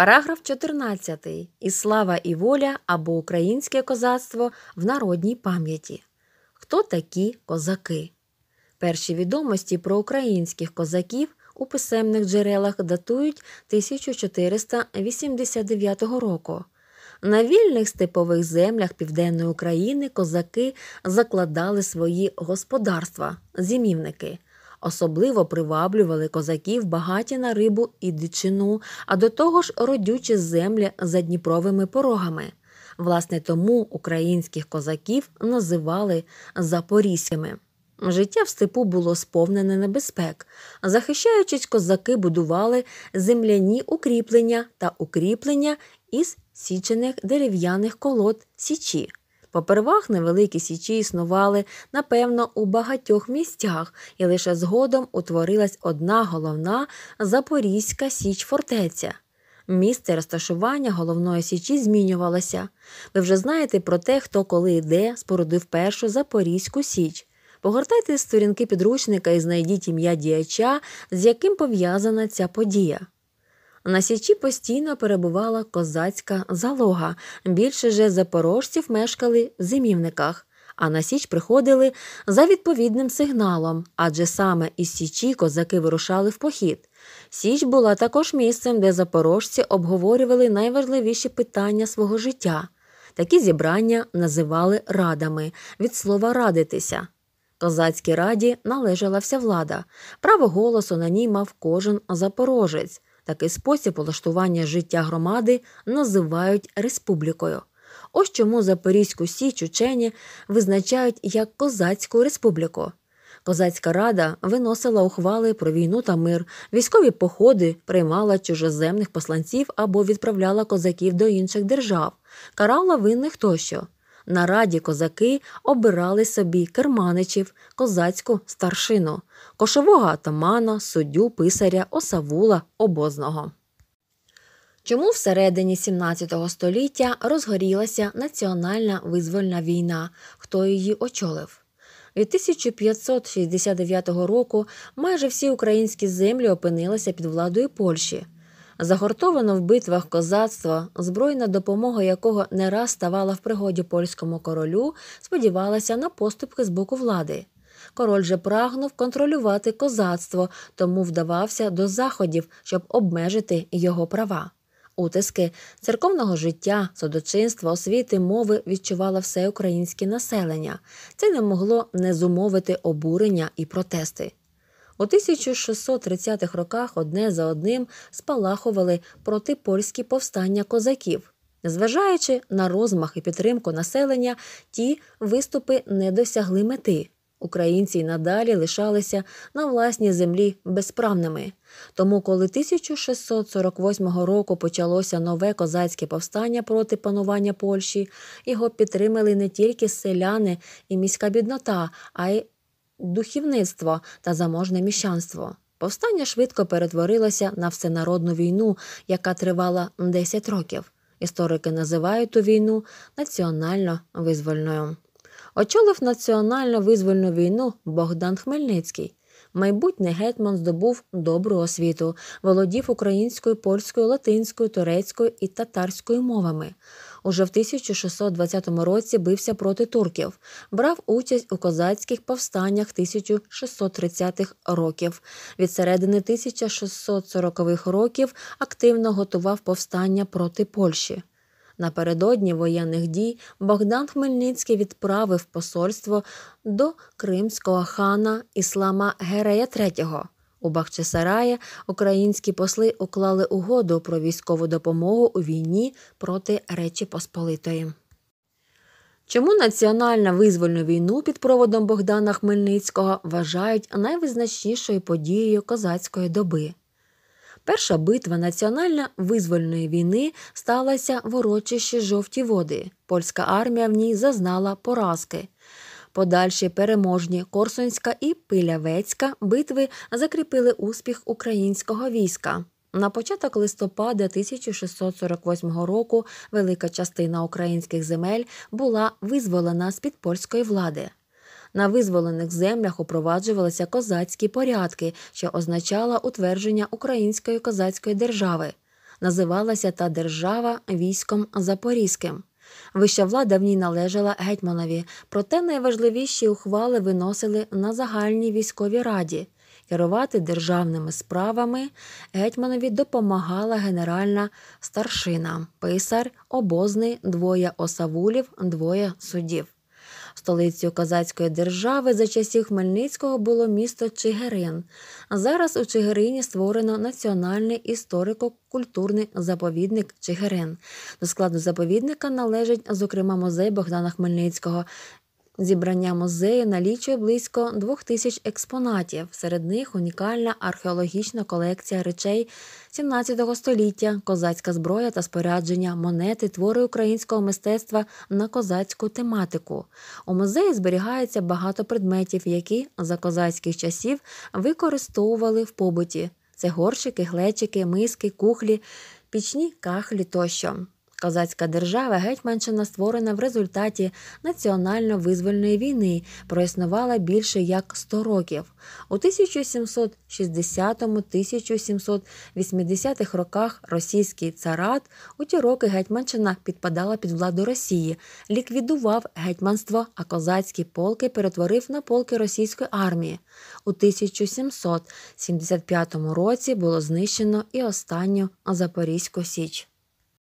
Параграф 14. І слава і воля або українське козацтво в народній пам'яті. Хто такі козаки? Перші відомості про українських козаків у писемних джерелах датують 1489 року. На вільних степових землях Південної України козаки закладали свої господарства, зімівники – Особливо приваблювали козаків багаті на рибу і дичину, а до того ж родючі землі за дніпровими порогами. Власне, тому українських козаків називали запорізькими. Життя в степу було сповнене небезпек. Захищаючись, козаки будували земляні укріплення та укріплення із січених дерев'яних колод січі. Попервах невеликі січі існували, напевно, у багатьох місцях, і лише згодом утворилась одна головна Запорізька Січ фортеця. Місце розташування головної січі змінювалося. Ви вже знаєте про те, хто коли і де спорудив першу Запорізьку Січ. Погортайте сторінки підручника і знайдіть ім'я діяча, з яким пов'язана ця подія. На січі постійно перебувала козацька залога. Більше же запорожців мешкали в зимівниках, а на січ приходили за відповідним сигналом, адже саме із січі козаки вирушали в похід. Січ була також місцем, де запорожці обговорювали найважливіші питання свого життя. Такі зібрання називали радами від слова радитися. Козацькій раді належала вся влада, право голосу на ній мав кожен запорожець. Такий спосіб влаштування життя громади називають республікою. Ось чому Запорізьку Січ учені визначають як Козацьку республіку. Козацька рада виносила ухвали про війну та мир, військові походи приймала чужоземних посланців або відправляла козаків до інших держав, карала винних тощо. На раді козаки обирали собі керманичів, козацьку старшину, кошового атамана, суддю, писаря, осавула, обозного. Чому всередині 17 століття розгорілася національна визвольна війна, хто її очолив? Від 1569 року майже всі українські землі опинилися під владою Польщі загортовано в битвах козацтво, збройна допомога якого не раз ставала в пригоді польському королю, сподівалася на поступки з боку влади. Король же прагнув контролювати козацтво, тому вдавався до заходів, щоб обмежити його права. Утиски церковного життя, судочинства, освіти, мови відчувало все українське населення. Це не могло не зумовити обурення і протести. У 1630-х роках одне за одним спалахували протипольські повстання козаків. Зважаючи на розмах і підтримку населення, ті виступи не досягли мети. Українці й надалі лишалися на власній землі безправними. Тому, коли 1648 року почалося нове козацьке повстання проти панування Польщі, його підтримали не тільки селяни і міська біднота, а й духівництво та заможне міщанство. Повстання швидко перетворилося на всенародну війну, яка тривала 10 років. Історики називають ту війну національно визвольною. Очолив національно визвольну війну Богдан Хмельницький. Майбутній гетьман здобув добру освіту, володів українською, польською, латинською, турецькою і татарською мовами уже в 1620 році бився проти турків, брав участь у козацьких повстаннях 1630-х років. Від середини 1640-х років активно готував повстання проти Польщі. Напередодні воєнних дій Богдан Хмельницький відправив посольство до кримського хана Іслама Герея III – у Бахчисараї українські посли уклали угоду про військову допомогу у війні проти Речі Посполитої. Чому національна визвольну війну під проводом Богдана Хмельницького вважають найвизначнішою подією козацької доби? Перша битва національно визвольної війни сталася в урочищі жовті води. Польська армія в ній зазнала поразки. Подальші переможні Корсунська і Пилявецька битви закріпили успіх українського війська. На початок листопада 1648 року велика частина українських земель була визволена з під польської влади. На визволених землях упроваджувалися козацькі порядки, що означало утвердження української козацької держави. Називалася та держава військом Запорізьким. Вища влада в ній належала гетьманові, проте найважливіші ухвали виносили на загальній військовій раді. Керувати державними справами гетьманові допомагала генеральна старшина, писар, обозний, двоє осавулів, двоє судів. Столицею козацької держави за часів Хмельницького було місто Чигирин. Зараз у Чигирині створено національний історико-культурний заповідник Чигирин. До складу заповідника належить, зокрема, музей Богдана Хмельницького. Зібрання музею налічує близько двох тисяч експонатів. Серед них унікальна археологічна колекція речей 17 століття, козацька зброя та спорядження, монети, твори українського мистецтва на козацьку тематику. У музеї зберігається багато предметів, які за козацьких часів використовували в побуті: це горщики, глечики, миски, кухлі, пічні кахлі тощо. Козацька держава гетьманщина створена в результаті національно-визвольної війни, проіснувала більше як 100 років. У 1760-1780 роках російський царат у ті роки гетьманщина підпадала під владу Росії, ліквідував гетьманство, а козацькі полки перетворив на полки російської армії. У 1775 році було знищено і останню Запорізьку Січ.